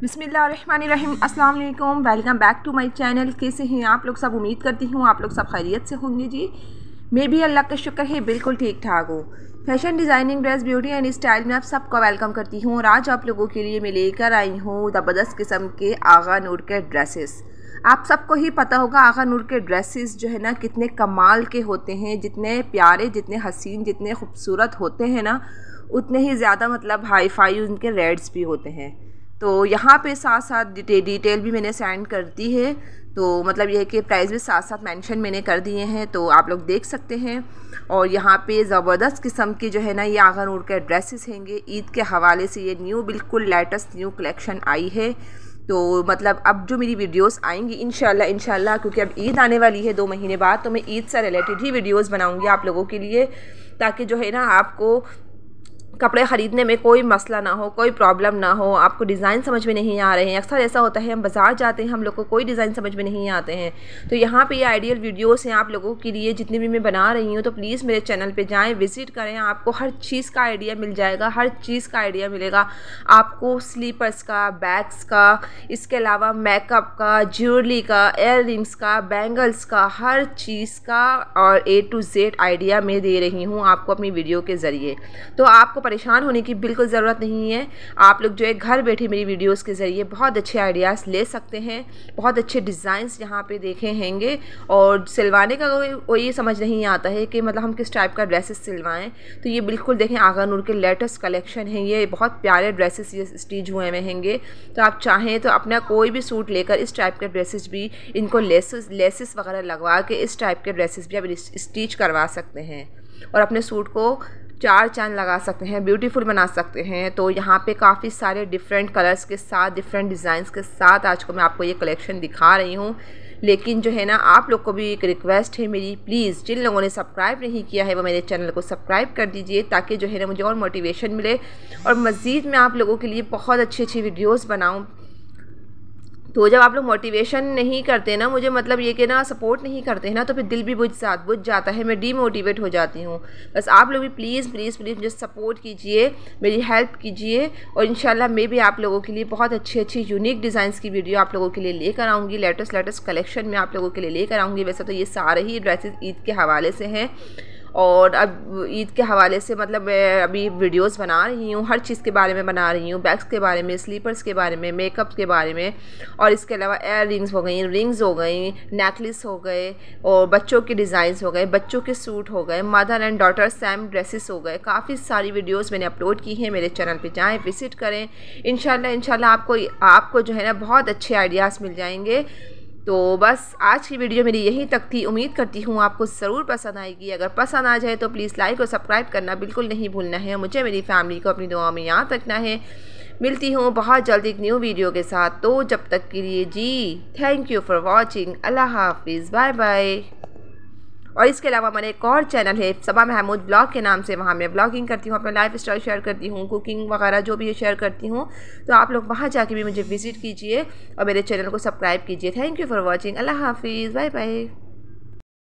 बिसमीम् अस्सलाम वालेकुम welcome back to my channel कैसे हैं आप लोग सब उम्मीद करती हूँ आप लोग सब खैरियत से होंगे जी मैं भी अल्लाह का शुक्र है बिल्कुल ठीक ठाक हूँ fashion designing dress beauty and style में आप सबका वेलकम करती हूँ और आज आप लोगों के लिए मैं लेकर आई हूँ ज़बरदस्त किस्म के आगा नूर के ड्रेसेस आप सबको ही पता होगा आगा नूर के ड्रेसेस जो है ना कितने कमाल के होते हैं जितने प्यारे जितने हसीन जितने खूबसूरत होते हैं ना उतने ही ज़्यादा मतलब हाई फाई उनके रेड्स भी होते हैं तो यहाँ पे साथ साथ डिटे, डिटेल भी मैंने सेंड कर दी है तो मतलब यह है कि प्राइस भी साथ साथ मेंशन मैंने कर दिए हैं तो आप लोग देख सकते हैं और यहाँ पे ज़बरदस्त किस्म के जो है ना ये आगा उड़ के ड्रेसेस होंगे ईद के हवाले से ये न्यू बिल्कुल लेटेस्ट न्यू कलेक्शन आई है तो मतलब अब जो मेरी वीडियोस आएंगी इन शाला क्योंकि अब ईद आने वाली है दो महीने बाद तो मैं ईद से रिलेटेड ही वीडियोस बनाऊंगी आप लोगों के लिए ताकि जो है ना आपको कपड़े ख़रीदने में कोई मसला ना हो कोई प्रॉब्लम ना हो आपको डिज़ाइन समझ में नहीं आ रहे हैं अक्सर ऐसा होता है हम बाज़ार जाते हैं हम लोग को कोई डिज़ाइन समझ में नहीं आते हैं तो यहाँ पे ये आइडियल वीडियोस हैं आप लोगों के लिए जितनी भी मैं बना रही हूँ तो प्लीज़ मेरे चैनल पे जाएं विज़िट करें आपको हर चीज़ का आइडिया मिल जाएगा हर चीज़ का आइडिया मिलेगा आपको स्लीपर्स का बैग्स का इसके अलावा मेकअप का ज्वेलरी का एयर रिंग्स का बैंगल्स का हर चीज़ का और ए टू जेड आइडिया मैं दे रही हूँ आपको अपनी वीडियो के ज़रिए तो आपको परेशान होने की बिल्कुल ज़रूरत नहीं है आप लोग जो है घर बैठे मेरी वीडियोस के ज़रिए बहुत अच्छे आइडियाज़ ले सकते हैं बहुत अच्छे डिज़ाइंस यहाँ पे देखे हैंगे और सिलवाने का कोई समझ नहीं आता है कि मतलब हम किस टाइप का ड्रेसेस सिलवाएँ तो ये बिल्कुल देखें आगा नूर के लेटेस्ट कलेक्शन है ये बहुत प्यारे ड्रेसेस ये स्टीच हुए हुए हैंगे तो आप चाहें तो अपना कोई भी सूट लेकर इस टाइप के ड्रेसेस भी इनको लेसेस लेसेस वगैरह लगवा के इस टाइप के ड्रेसेस भी आप स्टीच करवा सकते हैं और अपने सूट को चार चांद लगा सकते हैं ब्यूटीफुल बना सकते हैं तो यहाँ पे काफ़ी सारे डिफरेंट कलर्स के साथ डिफरेंट डिज़ाइंस के साथ आज को मैं आपको ये कलेक्शन दिखा रही हूँ लेकिन जो है ना आप लोग को भी एक रिक्वेस्ट है मेरी प्लीज़ जिन लोगों ने सब्सक्राइब नहीं किया है वो मेरे चैनल को सब्सक्राइब कर दीजिए ताकि जो है ना मुझे और मोटिवेशन मिले और मज़ीद मैं आप लोगों के लिए बहुत अच्छी अच्छी वीडियोज़ बनाऊँ तो जब आप लोग मोटिवेशन नहीं करते ना मुझे मतलब ये कि ना सपोर्ट नहीं करते हैं ना तो फिर दिल भी बुझ साथ बुझ जाता है मैं डीमोटिवेट हो जाती हूँ बस आप लोग भी प्लीज़ प्लीज़ प्लीज़ मुझे सपोर्ट कीजिए मेरी हेल्प कीजिए और इन मैं भी आप लोगों के लिए बहुत अच्छी अच्छी यूनिक डिज़ाइंस की वीडियो आप लोगों के लिए लेकर आऊँगी लेटेस्ट लेटेस्ट कलेक्शन में आप लोगों के लिए लेकर आऊँगी वैसे तो ये सारे ही ड्रेसेज ईद के हवाले से हैं और अब ईद के हवाले से मतलब मैं अभी वीडियोस बना रही हूँ हर चीज़ के बारे में बना रही हूँ बैग्स के बारे में स्लीपर्स के बारे में मेकअप के बारे में और इसके अलावा एयर रिंग्स हो गई रिंग्स हो गई नेकलेस हो गए और बच्चों के डिज़ाइंस हो गए बच्चों के सूट हो गए mother and daughter same dresses हो गए काफ़ी सारी वीडियोज़ मैंने अपलोड की हैं मेरे चैनल पर जाएँ विज़िट करें इन शाला आपको आपको जो है ना बहुत अच्छे आइडियाज़ मिल जाएंगे तो बस आज की वीडियो मेरी यहीं तक थी उम्मीद करती हूँ आपको ज़रूर पसंद आएगी अगर पसंद आ जाए तो प्लीज़ लाइक और सब्सक्राइब करना बिल्कुल नहीं भूलना है मुझे मेरी फैमिली को अपनी दुआ में याद रखना है मिलती हूँ बहुत जल्द एक न्यू वीडियो के साथ तो जब तक के लिए जी थैंक यू फॉर वॉचिंग अल्लाह हाफिज़ बाय बाय और इसके अलावा मेरा एक और चैनल है सबा महमूद ब्लॉग के नाम से वहाँ मैं ब्लॉगिंग करती हूँ अपना लाइफ स्टाइल शेयर करती हूँ कुकिंग वगैरह जो भी है शेयर करती हूँ तो आप लोग वहाँ जाके भी मुझे विज़िट कीजिए और मेरे चैनल को सब्सक्राइब कीजिए थैंक यू फॉर वॉचिंग अल्लाह हाफिज़ बाय बाय